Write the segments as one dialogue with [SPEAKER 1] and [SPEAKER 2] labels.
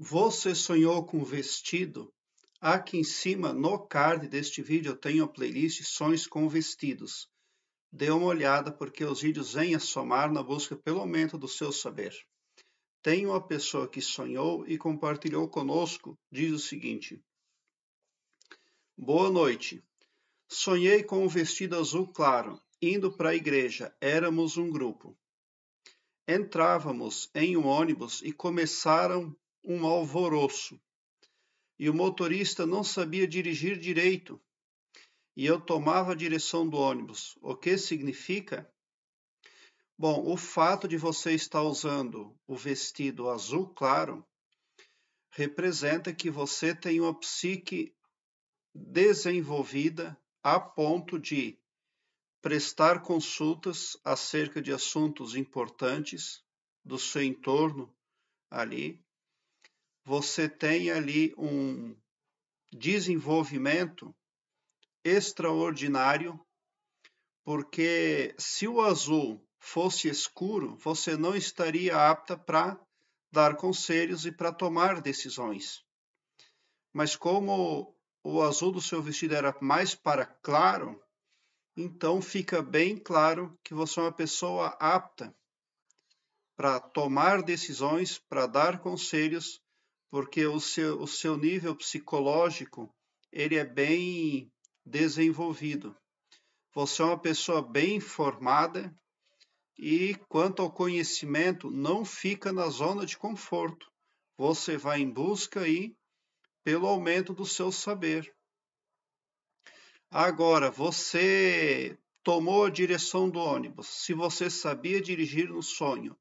[SPEAKER 1] Você sonhou com um vestido? Aqui em cima, no card deste vídeo, eu tenho a playlist Sonhos com Vestidos. Dê uma olhada porque os vídeos vêm a somar na busca pelo aumento do seu saber. Tem uma pessoa que sonhou e compartilhou conosco, diz o seguinte. Boa noite. Sonhei com um vestido azul claro, indo para a igreja. Éramos um grupo entrávamos em um ônibus e começaram um alvoroço. E o motorista não sabia dirigir direito. E eu tomava a direção do ônibus. O que significa? Bom, o fato de você estar usando o vestido azul claro representa que você tem uma psique desenvolvida a ponto de prestar consultas acerca de assuntos importantes do seu entorno ali, você tem ali um desenvolvimento extraordinário, porque se o azul fosse escuro, você não estaria apta para dar conselhos e para tomar decisões. Mas como o azul do seu vestido era mais para claro, então fica bem claro que você é uma pessoa apta para tomar decisões, para dar conselhos porque o seu, o seu nível psicológico ele é bem desenvolvido. Você é uma pessoa bem informada e, quanto ao conhecimento, não fica na zona de conforto. Você vai em busca aí pelo aumento do seu saber. Agora, você tomou a direção do ônibus. Se você sabia dirigir no sonho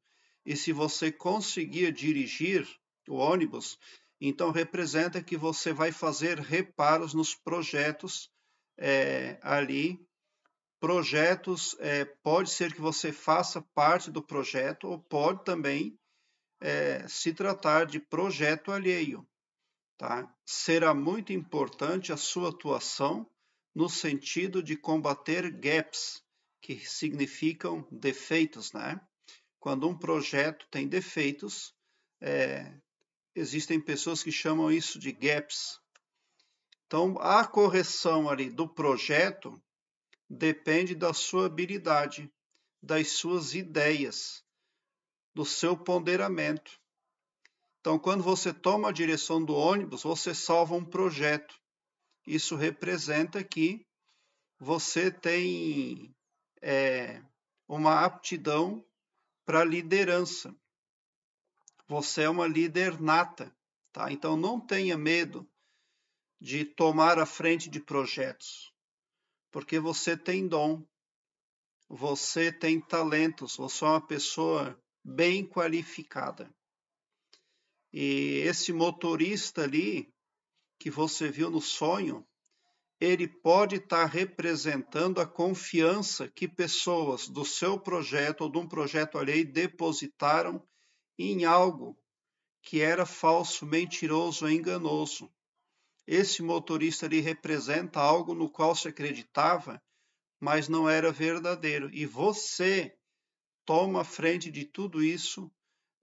[SPEAKER 1] e se você conseguia dirigir, o ônibus, então representa que você vai fazer reparos nos projetos é, ali. Projetos, é, pode ser que você faça parte do projeto ou pode também é, se tratar de projeto alheio. Tá? Será muito importante a sua atuação no sentido de combater gaps, que significam defeitos. Né? Quando um projeto tem defeitos, é, Existem pessoas que chamam isso de gaps. Então, a correção ali do projeto depende da sua habilidade, das suas ideias, do seu ponderamento. Então, quando você toma a direção do ônibus, você salva um projeto. Isso representa que você tem é, uma aptidão para liderança. Você é uma líder nata, tá? Então não tenha medo de tomar a frente de projetos, porque você tem dom, você tem talentos, você é uma pessoa bem qualificada. E esse motorista ali que você viu no sonho, ele pode estar representando a confiança que pessoas do seu projeto ou de um projeto alheio depositaram em algo que era falso, mentiroso, enganoso. Esse motorista lhe representa algo no qual se acreditava, mas não era verdadeiro. E você toma frente de tudo isso,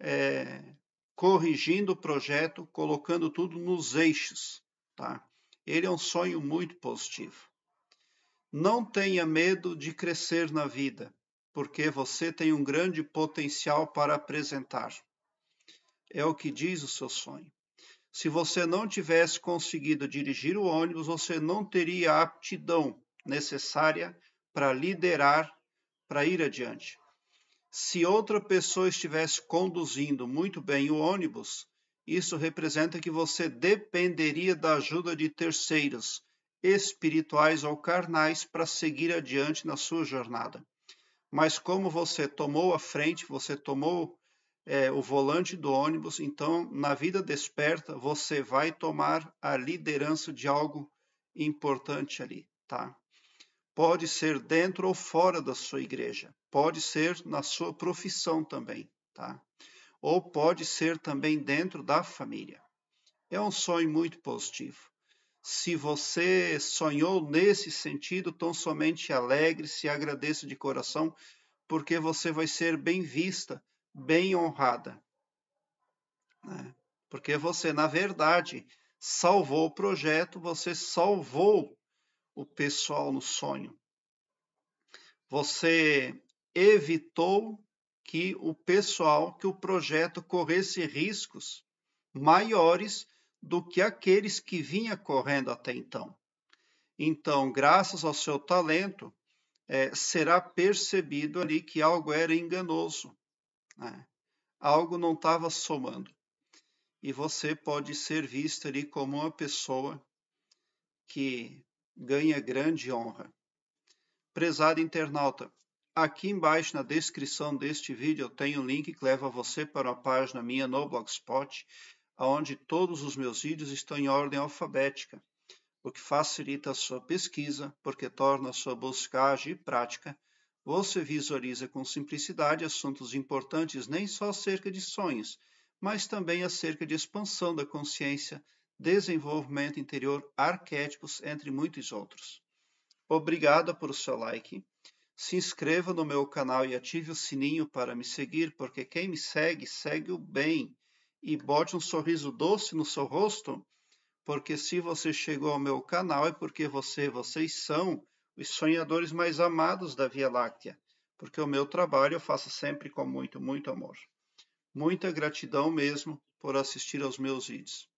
[SPEAKER 1] é, corrigindo o projeto, colocando tudo nos eixos. Tá? Ele é um sonho muito positivo. Não tenha medo de crescer na vida porque você tem um grande potencial para apresentar. É o que diz o seu sonho. Se você não tivesse conseguido dirigir o ônibus, você não teria a aptidão necessária para liderar, para ir adiante. Se outra pessoa estivesse conduzindo muito bem o ônibus, isso representa que você dependeria da ajuda de terceiros, espirituais ou carnais, para seguir adiante na sua jornada mas como você tomou a frente, você tomou é, o volante do ônibus, então na vida desperta você vai tomar a liderança de algo importante ali, tá? Pode ser dentro ou fora da sua igreja, pode ser na sua profissão também, tá? Ou pode ser também dentro da família. É um sonho muito positivo. Se você sonhou nesse sentido, tão somente alegre-se e agradeça de coração, porque você vai ser bem vista, bem honrada. Né? Porque você, na verdade, salvou o projeto, você salvou o pessoal no sonho. Você evitou que o pessoal, que o projeto corresse riscos maiores do que aqueles que vinha correndo até então. Então, graças ao seu talento, é, será percebido ali que algo era enganoso, né? algo não estava somando. E você pode ser visto ali como uma pessoa que ganha grande honra. Prezado internauta, aqui embaixo na descrição deste vídeo eu tenho um link que leva você para uma página minha no Blogspot, onde todos os meus vídeos estão em ordem alfabética, o que facilita a sua pesquisa, porque torna a sua buscagem prática. Você visualiza com simplicidade assuntos importantes nem só acerca de sonhos, mas também acerca de expansão da consciência, desenvolvimento interior, arquétipos, entre muitos outros. Obrigada por seu like. Se inscreva no meu canal e ative o sininho para me seguir, porque quem me segue, segue o bem e bote um sorriso doce no seu rosto, porque se você chegou ao meu canal é porque você, vocês são os sonhadores mais amados da Via Láctea, porque o meu trabalho eu faço sempre com muito, muito amor. Muita gratidão mesmo por assistir aos meus vídeos.